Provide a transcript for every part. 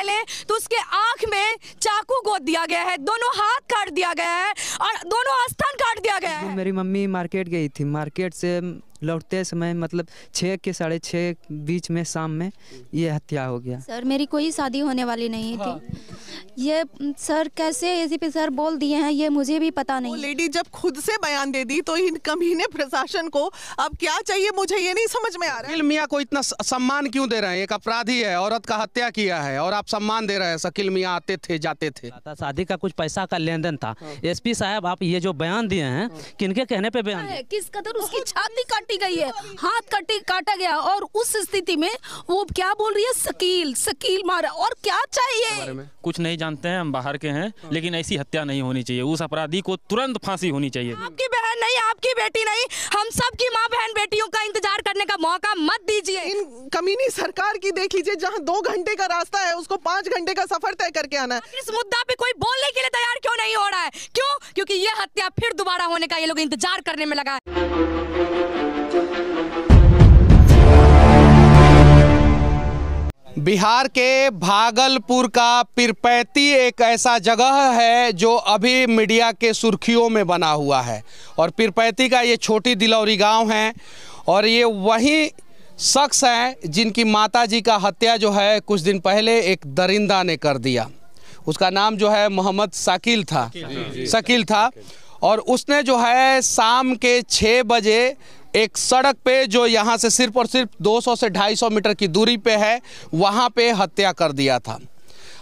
पहले तो उसके आंख में चाकू गोद दिया गया है दोनों हाथ काट दिया गया है और दोनों आस्थान काट दिया एक दिन मेरी मम्मी मार्केट गई थी मार्केट से लौटते समय मतलब छः के साढ़े छः बीच में शाम में ये हत्या हो गया सर मेरी कोई शादी होने वाली नहीं थी हाँ। ये सर कैसे एसीपी सर बोल दिए हैं ये मुझे भी पता नहीं लेडी जब खुद से बयान दे दी तो इन कमीने प्रशासन को अब क्या चाहिए मुझे ये नहीं समझ में आ रहा है मियाँ को इतना सम्मान क्यों दे रहे हैं एक अपराधी है औरत का हत्या किया है और आप सम्मान दे रहे हैं शकील मियाँ आते थे जाते थे शादी का कुछ पैसा का लेन देन था एस साहब आप ये जो बयान दिए हैं किनके कहने पे बयान किस कदर उसकी छाती काटी गई है हाथ कटी काटा गया और उस स्थिति में वो क्या बोल रही है सकील सकील मारा और क्या चाहिए कुछ नहीं जानते हैं हम बाहर के हैं हाँ। लेकिन ऐसी हत्या नहीं होनी चाहिए उस अपराधी को तुरंत फांसी होनी चाहिए आपकी बहन नहीं आपकी बेटी नहीं हम सब की माँ बहन बेटियों का इंतजार करने का मौका मत दीजिए इन कमीनी सरकार की देख लीजिए जहाँ दो घंटे का रास्ता है उसको पाँच घंटे का सफर तय करके आना है इस मुद्दा पे कोई बोलने के लिए तैयार क्यों नहीं हो रहा है क्यों क्योंकि ये हत्या फिर दोबारा होने का ये लोग इंतजार करने में लगा बिहार के भागलपुर का पिरपैती एक ऐसा जगह है जो अभी मीडिया के सुर्खियों में बना हुआ है और पिरपैती का ये छोटी दिलौरी गांव है और ये वही शख्स हैं जिनकी माताजी का हत्या जो है कुछ दिन पहले एक दरिंदा ने कर दिया उसका नाम जो है मोहम्मद शकील था शकील था और उसने जो है शाम के छः बजे एक सड़क पे जो यहाँ से सिर्फ और सिर्फ 200 से 250 मीटर की दूरी पे है वहाँ पे हत्या कर दिया था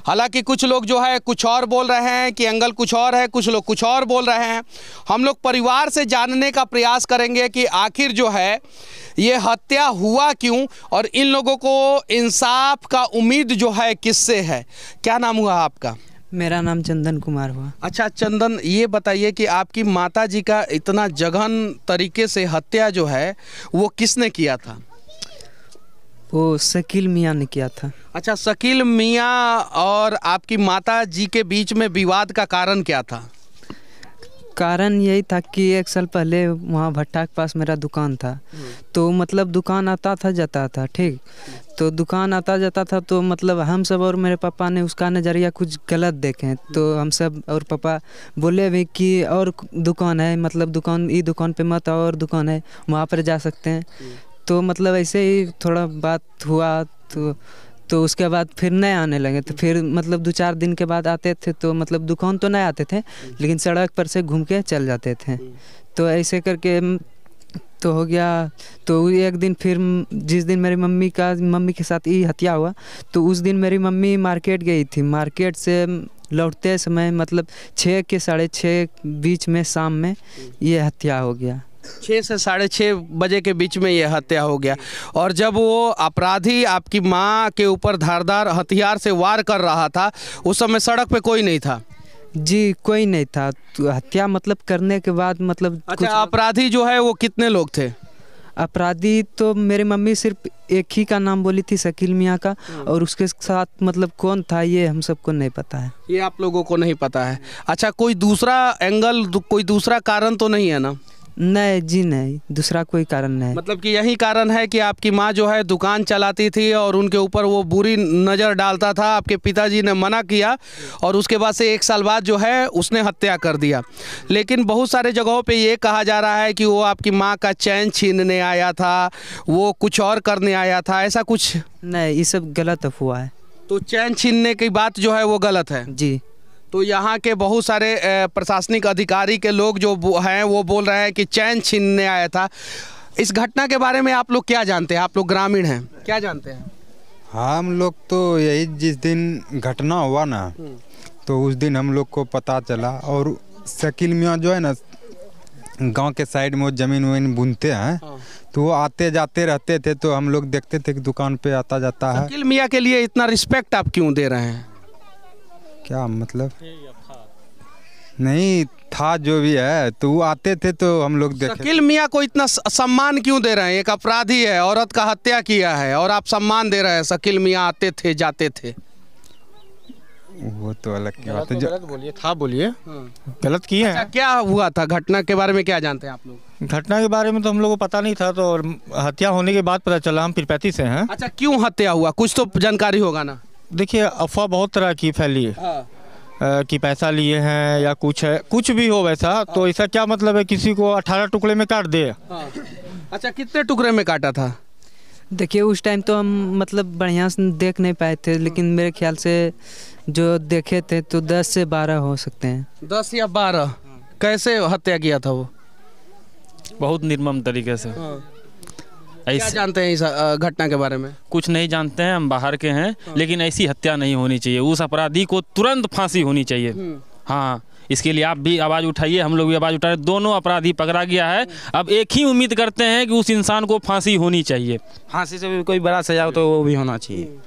हालांकि कुछ लोग जो है कुछ और बोल रहे हैं कि एंगल कुछ और है कुछ लोग कुछ और बोल रहे हैं हम लोग परिवार से जानने का प्रयास करेंगे कि आखिर जो है ये हत्या हुआ क्यों और इन लोगों को इंसाफ का उम्मीद जो है किससे है क्या नाम हुआ आपका मेरा नाम चंदन कुमार हुआ अच्छा चंदन ये बताइए कि आपकी माता जी का इतना जघन तरीके से हत्या जो है वो किसने किया था वो शकील मियाँ ने किया था अच्छा शकील मियाँ और आपकी माता जी के बीच में विवाद का कारण क्या था कारण यही था कि एक साल पहले वहाँ भट्टा के पास मेरा दुकान था तो मतलब दुकान आता था जाता था ठीक तो दुकान आता जाता था तो मतलब हम सब और मेरे पापा ने उसका नज़रिया कुछ गलत देखे तो हम सब और पापा बोले भी कि और दुकान है मतलब दुकान ये दुकान पे मत और दुकान है वहाँ पर जा सकते हैं तो मतलब ऐसे ही थोड़ा बात हुआ तो तो उसके बाद फिर नए आने लगे तो फिर मतलब दो चार दिन के बाद आते थे तो मतलब दुकान तो नहीं आते थे लेकिन सड़क पर से घूम के चल जाते थे तो ऐसे करके तो हो गया तो एक दिन फिर जिस दिन मेरी मम्मी का मम्मी के साथ ये हत्या हुआ तो उस दिन मेरी मम्मी मार्केट गई थी मार्केट से लौटते समय मतलब छः के साढ़े छः बीच में शाम में ये हत्या हो गया छः से साढ़े छः बजे के बीच में ये हत्या हो गया और जब वो अपराधी आपकी माँ के ऊपर धारदार हथियार से वार कर रहा था उस समय सड़क पे कोई नहीं था जी कोई नहीं था तो हत्या मतलब करने के बाद मतलब अच्छा अपराधी जो है वो कितने लोग थे अपराधी तो मेरे मम्मी सिर्फ एक ही का नाम बोली थी शकील मियाँ का हम्म। और उसके साथ मतलब कौन था ये हम सबको नहीं पता है ये आप लोगों को नहीं पता है अच्छा कोई दूसरा एंगल कोई दूसरा कारण तो नहीं है ना नहीं जी नहीं दूसरा कोई कारण नहीं मतलब कि यही कारण है कि आपकी माँ जो है दुकान चलाती थी और उनके ऊपर वो बुरी नज़र डालता था आपके पिताजी ने मना किया और उसके बाद से एक साल बाद जो है उसने हत्या कर दिया लेकिन बहुत सारे जगहों पे ये कहा जा रहा है कि वो आपकी माँ का चैन छीनने आया था वो कुछ और करने आया था ऐसा कुछ नहीं ये सब गलत हुआ है तो चैन छीनने की बात जो है वो गलत है जी तो यहाँ के बहुत सारे प्रशासनिक अधिकारी के लोग जो हैं वो बोल रहे हैं कि चैन छीनने आया था इस घटना के बारे में आप लोग क्या जानते हैं आप लोग ग्रामीण हैं क्या जानते हैं हाँ, हम लोग तो यही जिस दिन घटना हुआ ना हम्म। तो उस दिन हम लोग को पता चला और शकील मियाँ जो है ना गांव के साइड में वो ज़मीन वमीन बुनते हैं हाँ। तो वो आते जाते रहते थे तो हम लोग देखते थे कि दुकान पे आता जाता है शकील मियाँ के लिए इतना रिस्पेक्ट आप क्यों दे रहे हैं क्या मतलब नहीं था जो भी है तो वो आते थे तो हम लोग शकील मियाँ को इतना सम्मान क्यों दे रहे हैं एक अपराधी है औरत का हत्या किया है और आप सम्मान दे रहे हैं शकील मियाँ आते थे जाते थे वो तो अलग की बात है गलत तो बोलिए था बोलिए हाँ। गलत किए अच्छा, क्या हुआ था घटना के बारे में क्या जानते हैं आप लोग घटना के बारे में तो हम लोग को पता नहीं था तो हत्या होने के बाद पता चला हम पीरपैती से हैं अच्छा क्यों हत्या हुआ कुछ तो जानकारी होगा ना देखिए अफवाह बहुत तरह की फैली है हाँ। कि पैसा लिए हैं या कुछ है कुछ भी हो वैसा तो हाँ। तो ऐसा क्या मतलब है किसी को अठारह टुकड़े में काट दे हाँ। अच्छा कितने टुकड़े में काटा था देखिए उस टाइम तो हम मतलब बढ़िया से देख नहीं पाए थे हाँ। लेकिन मेरे ख्याल से जो देखे थे तो दस से बारह हो सकते हैं दस या बारह हाँ। कैसे हत्या किया था वो बहुत निर्मम तरीके से हाँ। क्या जानते हैं इस घटना के बारे में कुछ नहीं जानते हैं हम बाहर के हैं लेकिन ऐसी हत्या नहीं होनी चाहिए उस अपराधी को तुरंत फांसी होनी चाहिए हम्म। हाँ इसके लिए आप भी आवाज़ उठाइए हम लोग भी आवाज़ उठा रहे दोनों अपराधी पकड़ा गया है अब एक ही उम्मीद करते हैं कि उस इंसान को फांसी होनी चाहिए फांसी से भी कोई बड़ा सजा हो तो वो भी होना चाहिए हम्म।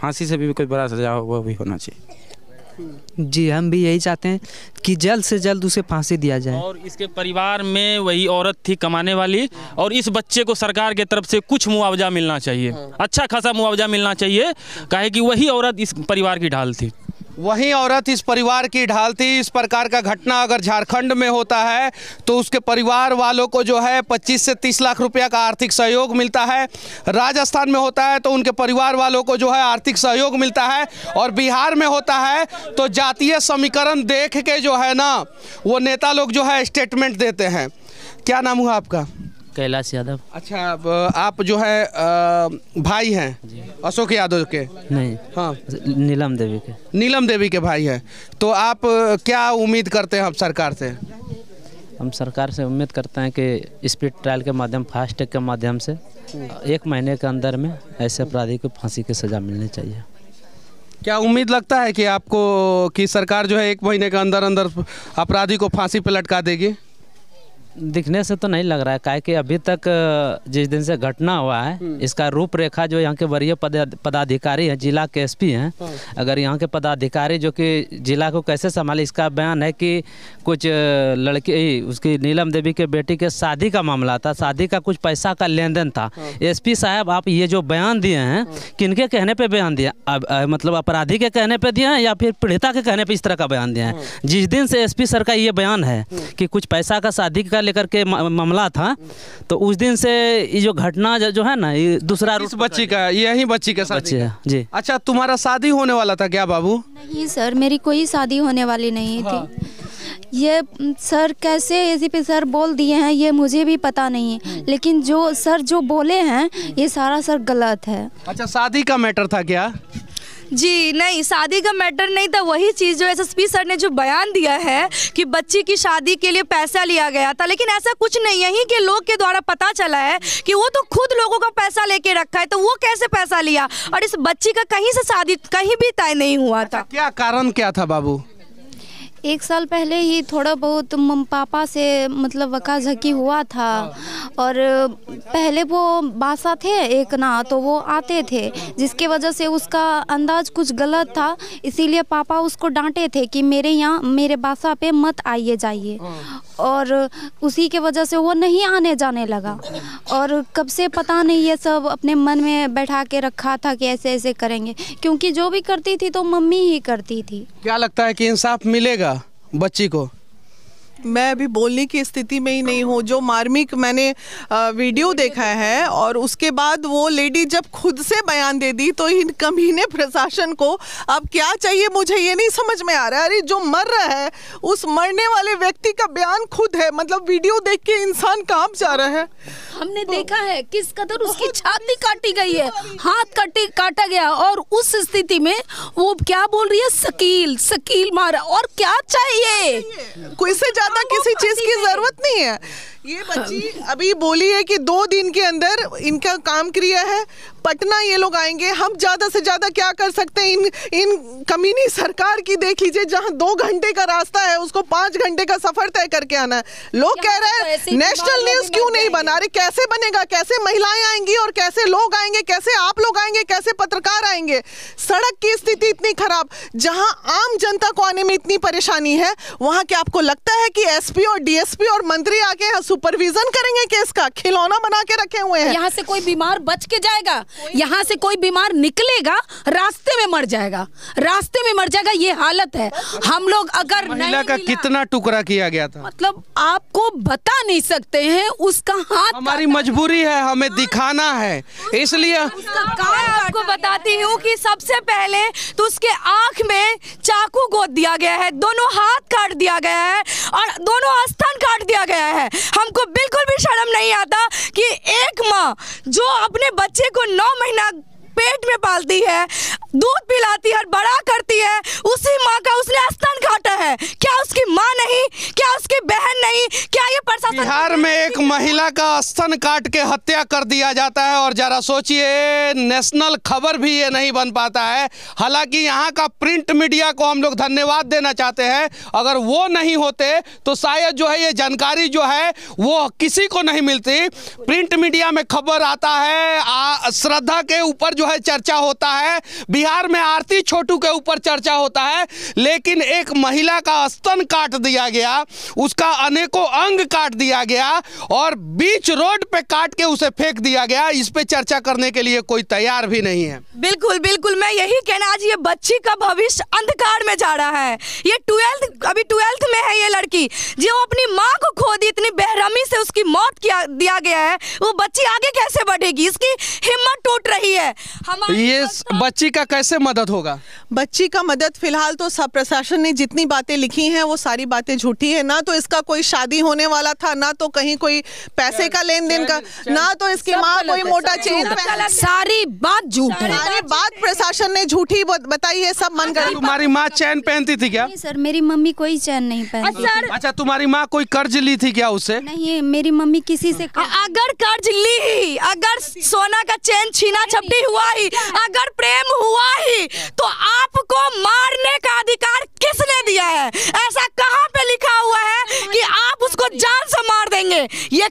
फांसी से भी कोई बड़ा सजा हो वो भी होना चाहिए जी हम भी यही चाहते हैं कि जल्द से जल्द उसे फांसी दिया जाए और इसके परिवार में वही औरत थी कमाने वाली और इस बच्चे को सरकार की तरफ से कुछ मुआवजा मिलना चाहिए हाँ। अच्छा खासा मुआवजा मिलना चाहिए कहे कि वही औरत इस परिवार की ढाल थी वहीं औरत इस परिवार की ढाल थी इस प्रकार का घटना अगर झारखंड में होता है तो उसके परिवार वालों को जो है 25 से 30 लाख रुपया का आर्थिक सहयोग मिलता है राजस्थान में होता है तो उनके परिवार वालों को जो है आर्थिक सहयोग मिलता है और बिहार में होता है तो जातीय समीकरण देख के जो है ना वो नेता लोग जो है स्टेटमेंट देते हैं क्या नाम हुआ आपका कैलाश यादव अच्छा अब आप जो है आ, भाई हैं अशोक यादव के नहीं हाँ नीलम देवी के नीलम देवी के भाई हैं तो आप क्या उम्मीद करते हैं आप सरकार से हम सरकार से उम्मीद करते हैं कि स्पीड ट्रायल के माध्यम फास्टैग के माध्यम से हम्म। एक महीने के अंदर में ऐसे अपराधी को फांसी की सज़ा मिलनी चाहिए क्या उम्मीद लगता है कि आपको कि सरकार जो है एक महीने के अंदर अंदर अपराधी को फांसी पर लटका देगी दिखने से तो नहीं लग रहा है काहे कि अभी तक जिस दिन से घटना हुआ है हम्म। इसका रूपरेखा जो यहाँ के वरीय पदाधिकारी हैं जिला के एसपी हैं हाँ। अगर यहाँ के पदाधिकारी जो कि जिला को कैसे संभाले इसका बयान है कि कुछ लड़की उसकी नीलम देवी के बेटी के शादी का मामला था शादी का कुछ पैसा का लेन देन था हाँ। एस साहब आप ये जो बयान दिए हैं हाँ। किनके कहने पर बयान दिए मतलब अपराधी के कहने पर दिए हैं या फिर पीड़िता के कहने पर इस तरह का बयान दिए हैं जिस दिन से एस सर का ये बयान है कि कुछ पैसा का शादी का लेकर के मामला था तो उस दिन से ये जो घटना जो है ना ये दूसरा इस बच्ची का यही बच्ची का शादी है जी अच्छा तुम्हारा शादी होने वाला था क्या बाबू नहीं सर मेरी कोई शादी होने वाली नहीं थी हाँ। ये सर कैसे इसी पे सर बोल दिए हैं ये मुझे भी पता नहीं है हम्म। लेकिन जो सर जो बोले हैं ये सारा सर गलत है अच्छा शादी का मैटर था क्या जी नहीं शादी का मैटर नहीं था वही चीज़ जो एसएसपी सर ने जो बयान दिया है कि बच्ची की शादी के लिए पैसा लिया गया था लेकिन ऐसा कुछ नहीं यहीं के लोग के द्वारा पता चला है कि वो तो खुद लोगों का पैसा लेके रखा है तो वो कैसे पैसा लिया और इस बच्ची का कहीं से शादी कहीं भी तय नहीं हुआ था क्या कारण क्या था बाबू एक साल पहले ही थोड़ा बहुत मम पापा से मतलब वका झकी हुआ था और पहले वो बासा थे एक ना तो वो आते थे जिसके वजह से उसका अंदाज कुछ गलत था इसीलिए पापा उसको डांटे थे कि मेरे यहाँ मेरे बासा पे मत आइए जाइए और उसी के वजह से वो नहीं आने जाने लगा और कब से पता नहीं ये सब अपने मन में बैठा के रखा था कि ऐसे ऐसे करेंगे क्योंकि जो भी करती थी तो मम्मी ही करती थी क्या लगता है कि इंसाफ मिलेगा बच्ची को मैं अभी बोलने की स्थिति में ही नहीं हूँ जो मार्मिक मैंने वीडियो देखा है और उसके बाद वो लेडी जब खुद से बयान दे दी तो इन कमीने प्रशासन को अब क्या चाहिए मुझे ये नहीं समझ में आ रहा है अरे जो मर रहा है उस मरने वाले व्यक्ति का बयान खुद है मतलब वीडियो देख के इंसान काम जा रहा है हमने तो देखा है किस कदर उसकी छाती काटी गई है हाथ काटी काटा गया और उस स्थिति में वो क्या बोल रही है सकील सकील मारा और क्या चाहिए कोई से ज्यादा किसी चीज की जरूरत नहीं है ये बच्ची अभी बोली है कि दो दिन के अंदर इनका काम क्रिया है पटना ये लोग आएंगे हम ज्यादा से ज्यादा क्या कर सकते हैं इन इन कमीनी सरकार की देख लीजिए जहाँ दो घंटे का रास्ता है उसको पांच घंटे का सफर तय करके आना है लोग कह रहे हैं नेशनल तो न्यूज क्यों नहीं बना रहे कैसे बनेगा कैसे महिलाएं आएंगी और कैसे लोग आएंगे कैसे आप लोग आएंगे कैसे पत्रकार आएंगे सड़क की स्थिति इतनी खराब जहाँ आम जनता को आने में इतनी परेशानी है वहाँ क्या आपको लगता है कि कि एसपी और डीएसपी और मंत्री आके सुपरविजन करेंगे केस का खिलौना बना के रखे हुए हैं यहाँ से कोई बीमार बच के जाएगा यहाँ से कोई बीमार निकलेगा रास्ते में मर जाएगा रास्ते में मर जाएगा ये हालत है हम लोग अगर महिला का कितना टुकड़ा किया गया था मतलब आपको बता नहीं सकते है उसका हाथ हमारी मजबूरी है हमें दिखाना है इसलिए आपको बताती हूँ की सबसे पहले तो उसके आंख में चाकू गोद दिया गया है दोनों हाथ काट दिया गया है और और दोनों आस्थान काट दिया गया है हमको बिल्कुल भी शर्म नहीं आता कि एक माँ जो अपने बच्चे को नौ महीना पेट में पालती है दूध पिलाती है बड़ा करती है उसी माँ का उसने स्तन काटा है क्या उसकी माँ नहीं क्या उसकी बहन नहीं क्या बिहार में एक महिला का स्तन काट के हत्या कर दिया जाता है और जरा सोचिए नेशनल खबर भी ये नहीं बन पाता है हालांकि यहाँ का प्रिंट मीडिया को हम लोग धन्यवाद देना चाहते हैं अगर वो नहीं होते तो शायद जो है ये जानकारी जो है वो किसी को नहीं मिलती प्रिंट मीडिया में खबर आता है श्रद्धा के ऊपर जो है चर्चा होता है बिहार में आरती छोटू के ऊपर चर्चा होता है लेकिन एक महिला का स्तन काट दिया गया उसका अनेकों अंग काट दिया दिया गया और बीच रोड पे काट के उसे फेंक दिया गया इस पे चर्चा करने के लिए कोई तैयार भी नहीं है बिल्कुल बिल्कुल मैं यही कहना आज ये बच्ची का भविष्य अंधकार में जा रहा है ये ट्वेल्थ अभी ट्वेल्थ में है ये लड़की जो अपनी माँ को खो दी इतनी बेहरमी से उसकी मौत किया दिया गया है वो बच्ची आगे कैसे बढ़ेगी इसकी हिम्मत टूट रही है हमारे ये बच्ची का कैसे मदद होगा बच्ची का मदद फिलहाल तो सब प्रशासन ने जितनी बातें लिखी हैं वो सारी बातें झूठी है ना तो इसका कोई शादी होने वाला था ना तो कहीं कोई पैसे का लेन देन का ना तो इसकी माँ कोई मोटा चेन सारी बात झूठ सारी बात प्रशासन ने झूठी बताई है सब मन कर तुम्हारी माँ चैन पहनती थी क्या सर मेरी मम्मी कोई चैन नहीं अच्छा, पहनती अच्छा, अच्छा तुम्हारी माँ कोई कर्ज ली थी क्या उसे नहीं मेरी मम्मी किसी से हाँ। अगर कर्ज ली अगर हाँ सोना का चैन छीना छपटी हुआ ही अगर प्रेम हुआ ही तो आपको मारने का ये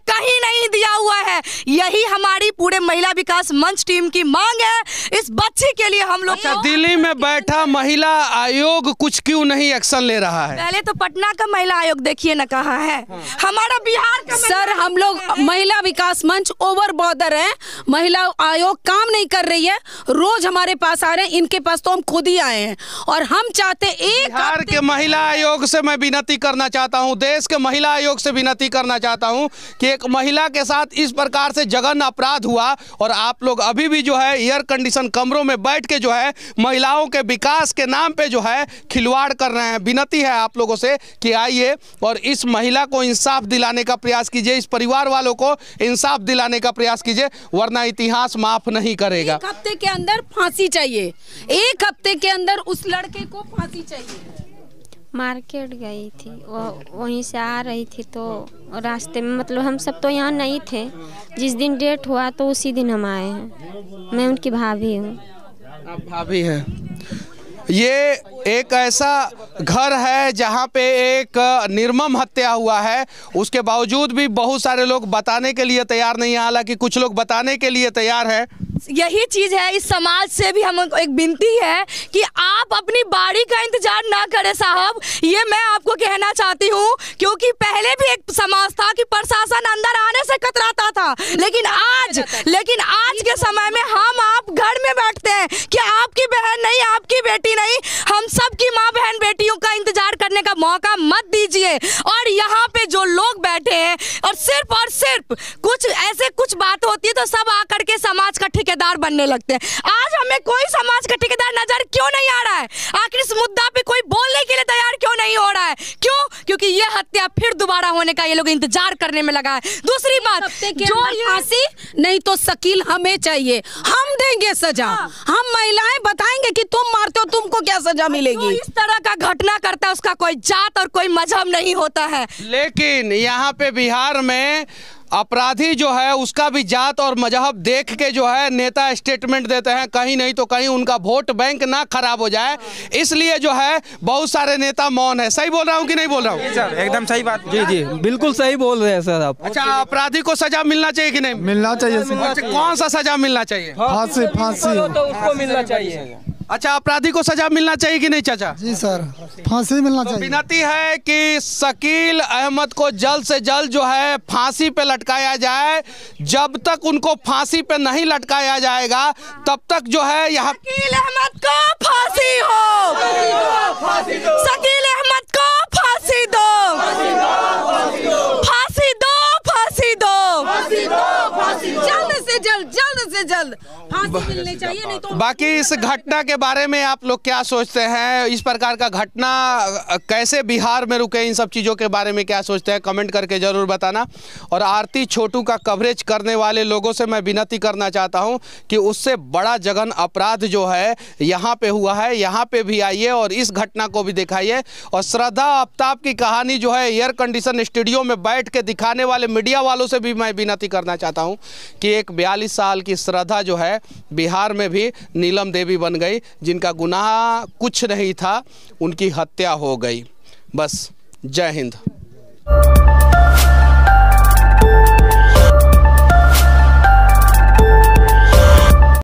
विकास मंच टीम की मांग है इस बच्ची के लिए हम लोग अच्छा, दिल्ली में बैठा महिला आयोग कुछ क्यों नहीं एक्शन ले रहा है पहले तो पटना का महिला आयोग देखिए ना कहा है हमारा बिहार का सर हम लोग महिला विकास मंच ओवर बॉर्डर है महिला आयोग काम नहीं कर रही है रोज हमारे पास आ रहे हैं इनके पास तो हम खुद ही आए हैं और हम चाहते एक बिहार के महिला आयोग से मैं विनती करना चाहता हूँ देश के महिला आयोग से विनती करना चाहता हूँ कि एक महिला के साथ इस प्रकार से जगन अपराध हुआ और और आप लोग अभी भी जो है एयर कंडीशन कमरों में बैठ के जो है महिलाओं के विकास के नाम पे जो है खिलवाड़ कर रहे हैं विनती है आप लोगों से कि आइए और इस महिला को इंसाफ दिलाने का प्रयास कीजिए इस परिवार वालों को इंसाफ दिलाने का प्रयास कीजिए वरना इतिहास माफ नहीं करेगा एक हफ्ते के अंदर फांसी चाहिए एक हफ्ते के अंदर उस लड़के को फांसी चाहिए मार्केट गई थी वो वहीं से आ रही थी तो रास्ते में मतलब हम सब तो यहाँ नहीं थे जिस दिन डेट हुआ तो उसी दिन हम आए हैं मैं उनकी भाभी हूँ आप भाभी हैं ये एक ऐसा घर है जहाँ पे एक निर्मम हत्या हुआ है उसके बावजूद भी बहुत सारे लोग बताने के लिए तैयार नहीं है हालांकि कुछ लोग बताने के लिए तैयार हैं यही चीज़ है इस समाज से भी हम एक विनती है कि आप अपनी बारी का इंतजार ना करें साहब ये मैं आपको कहना चाहती हूँ क्योंकि पहले भी एक समाज था कि प्रशासन अंदर आने से कतराता था लेकिन आज लेकिन आज के तो समय में हम आप घर में बैठते हैं कि आपकी बहन नहीं आपकी बेटी नहीं हम सबकी माँ बहन बेटियों का मौका मत दीजिए और यहाँ पे जो लोग बैठे हैं और सिर्फ और सिर्फ कुछ ऐसे कुछ बात होती है तो सब आकर के समाज का ठेकेदार बनने लगते हैं आज हमें कोई समाज का ठेकेदार खड़ा होने का ये लोग इंतजार करने में लगा है दूसरी बात जो फांसी नहीं तो शकील हमें चाहिए हम देंगे सजा हाँ। हम महिलाएं बताएंगे कि तुम मारते हो तुमको क्या सजा मिलेगी इस तरह का घटना करता है उसका कोई जात और कोई मजहब नहीं होता है लेकिन यहाँ पे बिहार में अपराधी जो है उसका भी जात और मजहब देख के जो है नेता स्टेटमेंट देते हैं कहीं नहीं तो कहीं उनका वोट बैंक ना खराब हो जाए इसलिए जो है बहुत सारे नेता मौन है सही बोल रहा हूँ कि नहीं बोल रहा हूँ एकदम सही बात जी जी बिल्कुल सही बोल रहे हैं सर आप अच्छा अपराधी को सजा मिलना चाहिए कि नहीं मिलना चाहिए अच्छा, कौन सा सजा मिलना चाहिए फांसी फांसी तो उसको मिलना चाहिए अच्छा अपराधी को सजा मिलना चाहिए कि नहीं चाचा जी सर फांसी मिलना तो चाहिए विनती है कि शकील अहमद को जल्द से जल्द जो है फांसी पे लटकाया जाए जब तक उनको फांसी पे नहीं लटकाया जाएगा तब तक जो है यहाँ शकील अहमद को फांसी हो शकील अहमद तो बाकी इस घटना के बारे में आप लोग क्या सोचते हैं इस प्रकार का घटना कैसे बिहार में रुके इन सब चीज़ों के बारे में क्या सोचते हैं कमेंट करके ज़रूर बताना और आरती छोटू का कवरेज करने वाले लोगों से मैं विनती करना चाहता हूँ कि उससे बड़ा जगन अपराध जो है यहाँ पे हुआ है यहाँ पे भी आइए और इस घटना को भी दिखाइए और श्रद्धा आफ्ताब की कहानी जो है एयर कंडीशन स्टूडियो में बैठ के दिखाने वाले मीडिया वालों से भी मैं विनती करना चाहता हूँ कि एक बयालीस साल की श्रद्धा जो है बिहार में भी नीलम देवी बन गई जिनका गुनाह कुछ नहीं था उनकी हत्या हो गई बस जय हिंद